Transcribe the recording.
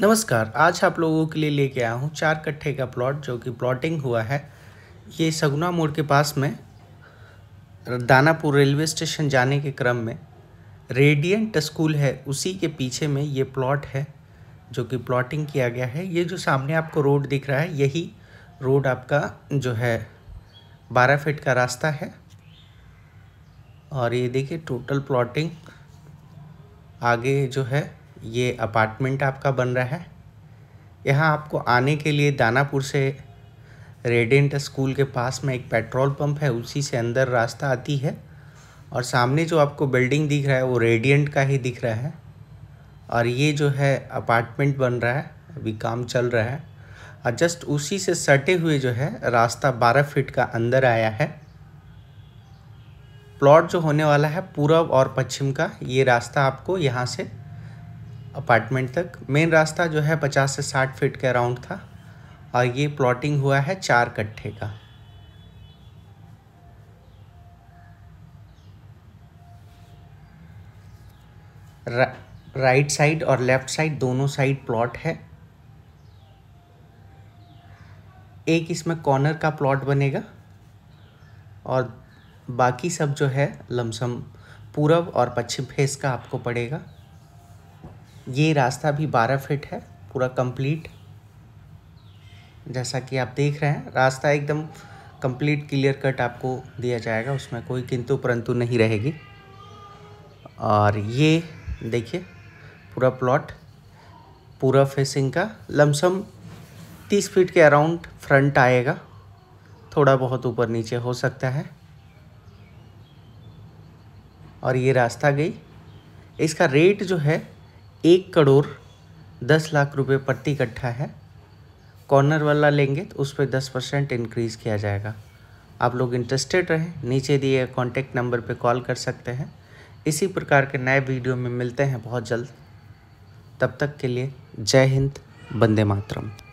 नमस्कार आज आप लोगों के लिए लेके आया हूँ चार कट्ठे का प्लॉट जो कि प्लॉटिंग हुआ है ये सगुना मोड़ के पास में दानापुर रेलवे स्टेशन जाने के क्रम में रेडियंट स्कूल है उसी के पीछे में ये प्लॉट है जो कि प्लॉटिंग किया गया है ये जो सामने आपको रोड दिख रहा है यही रोड आपका जो है बारह फिट का रास्ता है और ये देखिए टोटल प्लॉटिंग आगे जो है ये अपार्टमेंट आपका बन रहा है यहाँ आपको आने के लिए दानापुर से रेडेंट स्कूल के पास में एक पेट्रोल पंप है उसी से अंदर रास्ता आती है और सामने जो आपको बिल्डिंग दिख रहा है वो रेडियंट का ही दिख रहा है और ये जो है अपार्टमेंट बन रहा है अभी काम चल रहा है और जस्ट उसी से सटे हुए जो है रास्ता बारह फीट का अंदर आया है प्लॉट जो होने वाला है पूर्व और पश्चिम का ये रास्ता आपको यहाँ से अपार्टमेंट तक मेन रास्ता जो है पचास से साठ फीट के अराउंड था और ये प्लॉटिंग हुआ है चार कट्ठे का रा, राइट साइड और लेफ्ट साइड दोनों साइड प्लॉट है एक इसमें कॉर्नर का प्लॉट बनेगा और बाकी सब जो है लमसम पूरब और पश्चिम फेस का आपको पड़ेगा ये रास्ता भी बारह फिट है पूरा कंप्लीट जैसा कि आप देख रहे हैं रास्ता एकदम कंप्लीट क्लियर कट आपको दिया जाएगा उसमें कोई किंतु परंतु नहीं रहेगी और ये देखिए पूरा प्लॉट पूरा फेसिंग का लमसम तीस फीट के अराउंड फ्रंट आएगा थोड़ा बहुत ऊपर नीचे हो सकता है और ये रास्ता गई इसका रेट जो है एक करोड़ दस लाख रुपए प्रति कट्ठा है कॉर्नर वाला लेंगे तो उस पर दस परसेंट इनक्रीज़ किया जाएगा आप लोग इंटरेस्टेड रहें नीचे दिए कॉन्टेक्ट नंबर पे कॉल कर सकते हैं इसी प्रकार के नए वीडियो में मिलते हैं बहुत जल्द तब तक के लिए जय हिंद बंदे मातरम